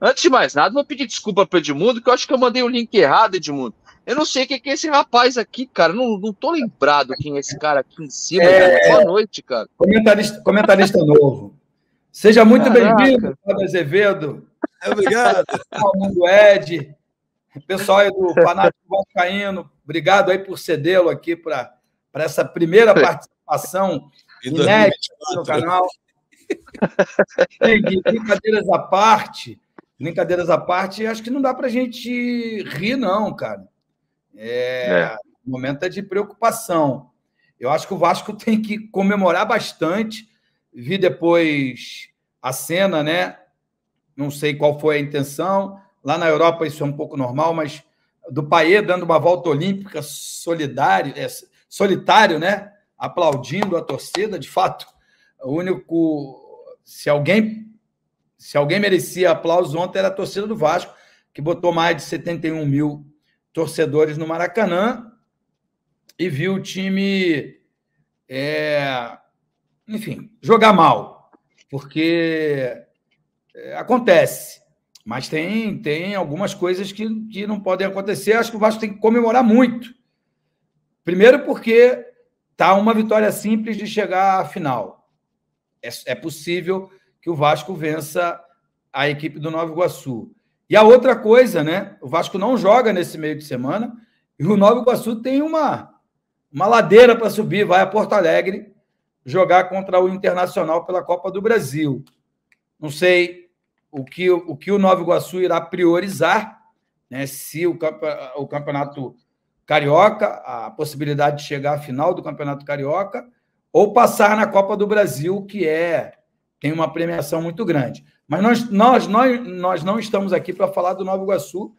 Antes de mais nada, vou pedir desculpa o Edmundo, que eu acho que eu mandei o link errado, Edmundo. Eu não sei quem é, é esse rapaz aqui, cara. Não, não tô lembrado quem é esse cara aqui em cima. É... Boa noite, cara. Comentarista, comentarista novo. Seja muito bem-vindo, Fábio Azevedo. Obrigado. Mundo Ed. Pessoal aí do Fanático Vascaíno. Obrigado aí por cedê-lo aqui para essa primeira participação inédita no canal. Tem brincadeiras à parte brincadeiras à parte, acho que não dá para a gente rir, não, cara. É, é. O momento é de preocupação. Eu acho que o Vasco tem que comemorar bastante. Vi depois a cena, né? Não sei qual foi a intenção. Lá na Europa isso é um pouco normal, mas do Paê dando uma volta olímpica solidário, é, solitário, né? Aplaudindo a torcida. De fato, o único. Se alguém se alguém merecia aplausos ontem, era a torcida do Vasco, que botou mais de 71 mil torcedores no Maracanã e viu o time, é, enfim, jogar mal, porque é, acontece. Mas tem, tem algumas coisas que, que não podem acontecer. Acho que o Vasco tem que comemorar muito. Primeiro, porque tá uma vitória simples de chegar à final. É, é possível que o Vasco vença a equipe do Nova Iguaçu. E a outra coisa, né? O Vasco não joga nesse meio de semana e o Nova Iguaçu tem uma, uma ladeira para subir, vai a Porto Alegre jogar contra o Internacional pela Copa do Brasil. Não sei o que o, que o Nova Iguaçu irá priorizar, né? Se o, o campeonato carioca, a possibilidade de chegar à final do campeonato carioca, ou passar na Copa do Brasil, que é tem uma premiação muito grande. Mas nós, nós, nós, nós não estamos aqui para falar do Nova Iguaçu,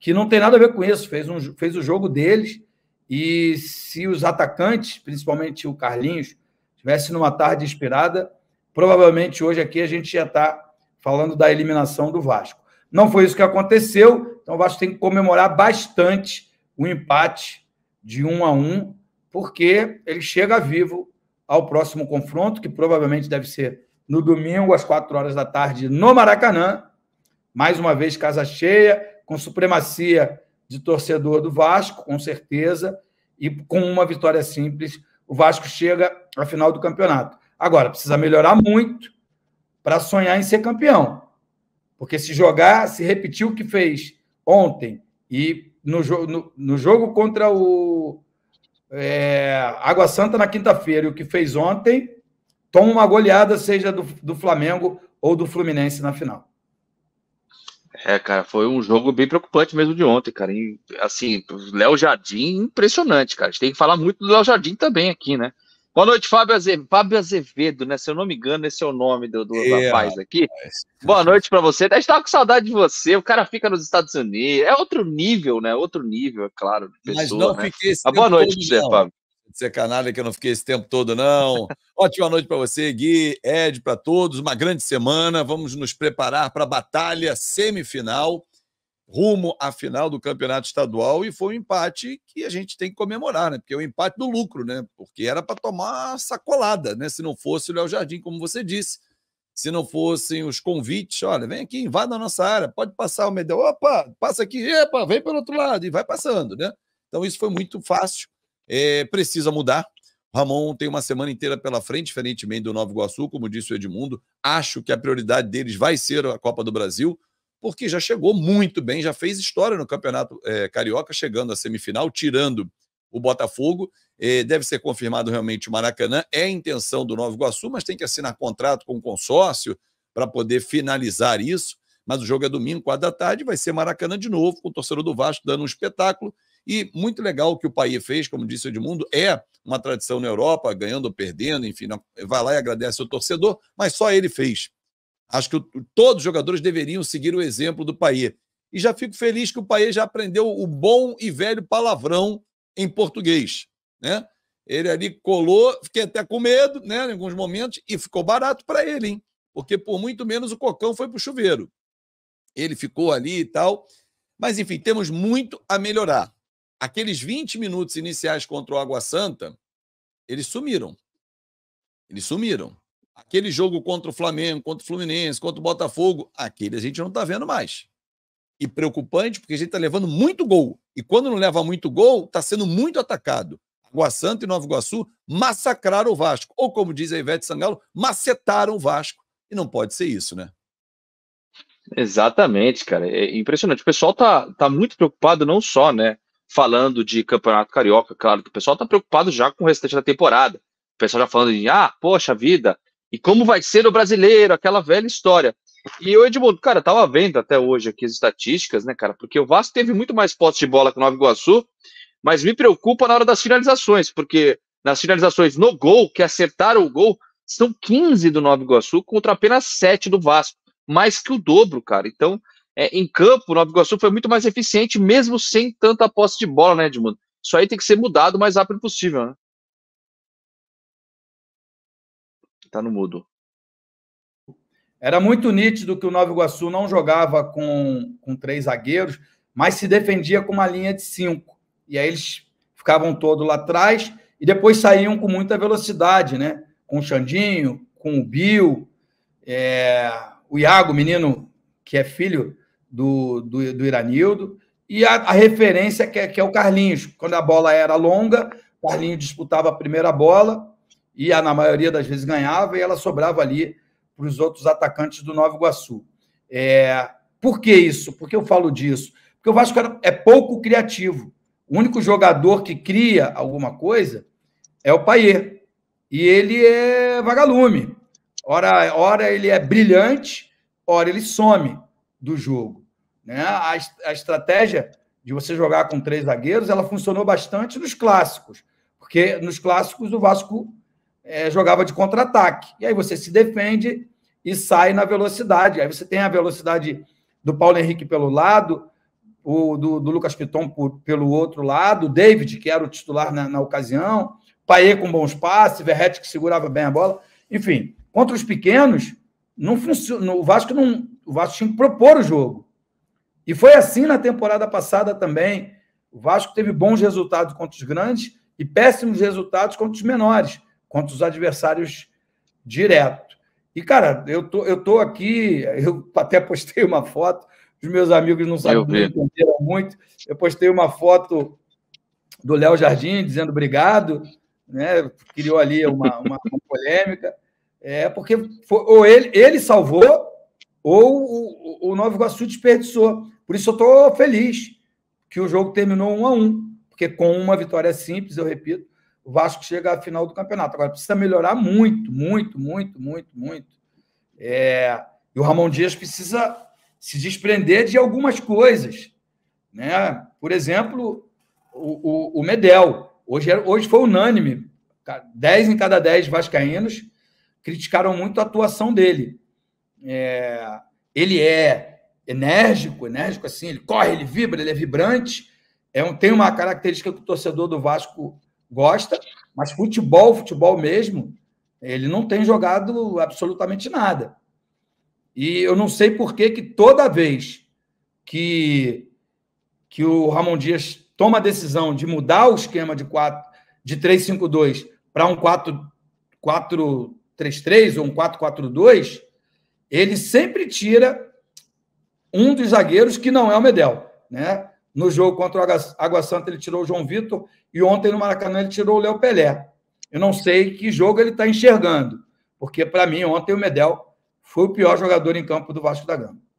que não tem nada a ver com isso. Fez, um, fez o jogo deles e se os atacantes, principalmente o Carlinhos, tivesse numa tarde inspirada, provavelmente hoje aqui a gente já está falando da eliminação do Vasco. Não foi isso que aconteceu, então o Vasco tem que comemorar bastante o empate de um a um, porque ele chega vivo ao próximo confronto, que provavelmente deve ser no domingo, às quatro horas da tarde, no Maracanã. Mais uma vez, casa cheia, com supremacia de torcedor do Vasco, com certeza, e com uma vitória simples, o Vasco chega à final do campeonato. Agora, precisa melhorar muito para sonhar em ser campeão. Porque se jogar, se repetir o que fez ontem e no, jo no, no jogo contra o é, Água Santa na quinta-feira e o que fez ontem, toma uma goleada, seja do, do Flamengo ou do Fluminense na final. É, cara, foi um jogo bem preocupante mesmo de ontem, cara. E, assim, Léo Jardim, impressionante, cara. A gente tem que falar muito do Léo Jardim também aqui, né? Boa noite, Fábio Azevedo. Fábio Azevedo, né? Se eu não me engano, esse é o nome do, do é, rapaz aqui. É boa noite para você. A gente tava com saudade de você. O cara fica nos Estados Unidos. É outro nível, né? Outro nível, é claro. Pessoa, Mas não né? fiquei esse ah, Boa noite, todo, Fábio ser canalha que eu não fiquei esse tempo todo, não. Ótima noite para você, Gui, Ed, para todos. Uma grande semana. Vamos nos preparar para a batalha semifinal, rumo à final do Campeonato Estadual. E foi um empate que a gente tem que comemorar, né? Porque é o um empate do lucro, né? Porque era para tomar sacolada, né? Se não fosse o Léo Jardim, como você disse. Se não fossem os convites, olha, vem aqui, invada a nossa área, pode passar o Medel, opa, passa aqui, epa, vem pelo outro lado, e vai passando, né? Então isso foi muito fácil é, precisa mudar. Ramon tem uma semana inteira pela frente, diferentemente do Nova Iguaçu, como disse o Edmundo. Acho que a prioridade deles vai ser a Copa do Brasil, porque já chegou muito bem, já fez história no Campeonato é, Carioca, chegando à semifinal, tirando o Botafogo. É, deve ser confirmado realmente o Maracanã. É a intenção do Nova Iguaçu, mas tem que assinar contrato com o consórcio para poder finalizar isso. Mas o jogo é domingo, quatro da tarde, vai ser Maracanã de novo, com o torcedor do Vasco dando um espetáculo e muito legal o que o país fez, como disse o Edmundo, é uma tradição na Europa, ganhando ou perdendo, enfim, vai lá e agradece o torcedor, mas só ele fez. Acho que todos os jogadores deveriam seguir o exemplo do Paê. E já fico feliz que o Paê já aprendeu o bom e velho palavrão em português. Né? Ele ali colou, fiquei até com medo né, em alguns momentos, e ficou barato para ele, hein? Porque por muito menos o Cocão foi para o chuveiro. Ele ficou ali e tal. Mas, enfim, temos muito a melhorar aqueles 20 minutos iniciais contra o Água Santa, eles sumiram. Eles sumiram. Aquele jogo contra o Flamengo, contra o Fluminense, contra o Botafogo, aquele a gente não está vendo mais. E preocupante, porque a gente está levando muito gol. E quando não leva muito gol, está sendo muito atacado. Água Santa e Nova Iguaçu massacraram o Vasco. Ou, como diz a Ivete Sangalo, macetaram o Vasco. E não pode ser isso, né? Exatamente, cara. É impressionante. O pessoal tá, tá muito preocupado, não só, né? falando de Campeonato Carioca. Claro que o pessoal está preocupado já com o restante da temporada. O pessoal já falando de, ah, poxa vida, e como vai ser o brasileiro, aquela velha história. E o Edmundo, cara, tava vendo até hoje aqui as estatísticas, né, cara? Porque o Vasco teve muito mais posse de bola que o Nova Iguaçu, mas me preocupa na hora das finalizações, porque nas finalizações no gol, que acertaram o gol, são 15 do Nova Iguaçu contra apenas 7 do Vasco, mais que o dobro, cara. Então, é, em campo, o Nova Iguaçu foi muito mais eficiente, mesmo sem tanta posse de bola, né, Edmundo? Isso aí tem que ser mudado o mais rápido possível, né? Tá no mudo. Era muito nítido que o Nova Iguaçu não jogava com, com três zagueiros, mas se defendia com uma linha de cinco. E aí eles ficavam todos lá atrás e depois saíam com muita velocidade, né? Com o Xandinho, com o Bill, é... o Iago, menino que é filho do, do, do Iranildo, e a, a referência é que é, que é, o Carlinhos. Quando a bola era longa, o Carlinhos disputava a primeira bola e a, na maioria das vezes ganhava, e ela sobrava ali para os outros atacantes do Nova Iguaçu. É, por que isso? Por que eu falo disso? Porque o Vasco é pouco criativo. O único jogador que cria alguma coisa é o Paier. E ele é vagalume. Ora, ora ele é brilhante, ora ele some do jogo. Né? A, a estratégia de você jogar com três zagueiros, ela funcionou bastante nos clássicos, porque nos clássicos o Vasco é, jogava de contra-ataque. E aí você se defende e sai na velocidade. Aí você tem a velocidade do Paulo Henrique pelo lado, o do, do Lucas Piton por, pelo outro lado, David, que era o titular na, na ocasião, Paê com bons passes, Verrete que segurava bem a bola. Enfim, contra os pequenos, não funciona. O Vasco não. O Vasco tinha que propor o jogo. E foi assim na temporada passada também. O Vasco teve bons resultados contra os grandes e péssimos resultados contra os menores, contra os adversários direto. E, cara, eu tô, eu tô aqui, eu até postei uma foto, os meus amigos não sabem entenderam muito. Eu postei uma foto do Léo Jardim dizendo obrigado, né? Criou ali uma, uma, uma polêmica. É, porque foi, ou ele, ele salvou ou o, o Nova Iguaçu desperdiçou. Por isso eu estou feliz que o jogo terminou 1 a 1 porque com uma vitória simples, eu repito, o Vasco chega à final do campeonato. Agora precisa melhorar muito, muito, muito, muito, muito. É... e o Ramon Dias precisa se desprender de algumas coisas. Né? Por exemplo, o, o, o Medel. Hoje, hoje foi unânime. 10 em cada 10 vascaínos criticaram muito a atuação dele. É, ele é enérgico, enérgico assim, ele corre, ele vibra, ele é vibrante. É um, tem uma característica que o torcedor do Vasco gosta, mas futebol, futebol mesmo, ele não tem jogado absolutamente nada. E eu não sei por que, que toda vez que, que o Ramon Dias toma a decisão de mudar o esquema de de 3-5-2 para um 4-3-3 ou um 4-4-2, ele sempre tira um dos zagueiros que não é o Medel, né? No jogo contra o Água Santa ele tirou o João Vitor e ontem no Maracanã ele tirou o Léo Pelé. Eu não sei que jogo ele está enxergando, porque para mim ontem o Medel foi o pior jogador em campo do Vasco da Gama.